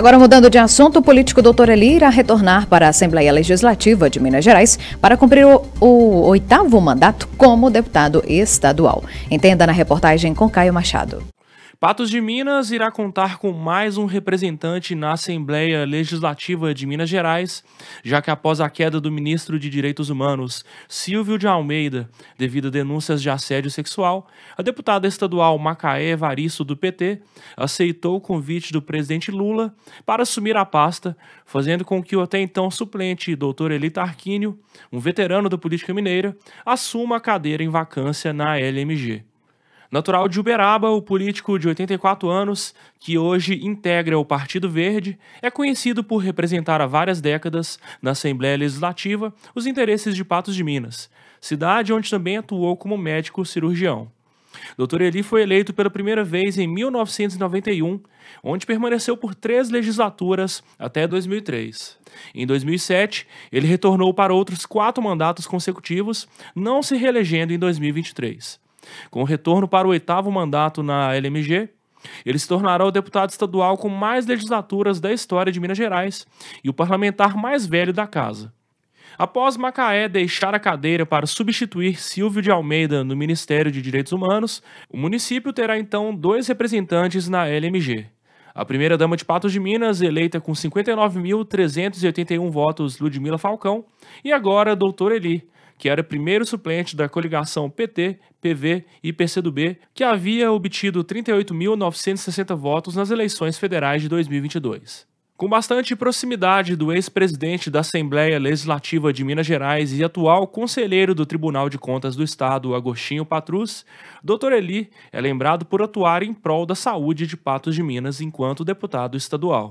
Agora, mudando de assunto, o político doutor Eli irá retornar para a Assembleia Legislativa de Minas Gerais para cumprir o, o oitavo mandato como deputado estadual. Entenda na reportagem com Caio Machado. Patos de Minas irá contar com mais um representante na Assembleia Legislativa de Minas Gerais, já que após a queda do ministro de Direitos Humanos, Silvio de Almeida, devido a denúncias de assédio sexual, a deputada estadual Macaé Varisso, do PT aceitou o convite do presidente Lula para assumir a pasta, fazendo com que o até então suplente doutor Elita Arquínio, um veterano da política mineira, assuma a cadeira em vacância na LMG. Natural de Uberaba, o político de 84 anos, que hoje integra o Partido Verde, é conhecido por representar há várias décadas, na Assembleia Legislativa, os interesses de Patos de Minas, cidade onde também atuou como médico cirurgião. Dr. Eli foi eleito pela primeira vez em 1991, onde permaneceu por três legislaturas até 2003. Em 2007, ele retornou para outros quatro mandatos consecutivos, não se reelegendo em 2023. Com o retorno para o oitavo mandato na LMG, ele se tornará o deputado estadual com mais legislaturas da história de Minas Gerais e o parlamentar mais velho da casa. Após Macaé deixar a cadeira para substituir Silvio de Almeida no Ministério de Direitos Humanos, o município terá então dois representantes na LMG. A primeira-dama de Patos de Minas, eleita com 59.381 votos, Ludmila Falcão, e agora Dr. Eli, que era primeiro suplente da coligação PT, PV e PCdoB, que havia obtido 38.960 votos nas eleições federais de 2022. Com bastante proximidade do ex-presidente da Assembleia Legislativa de Minas Gerais e atual conselheiro do Tribunal de Contas do Estado, Agostinho Patrus, Dr. Eli é lembrado por atuar em prol da saúde de Patos de Minas enquanto deputado estadual.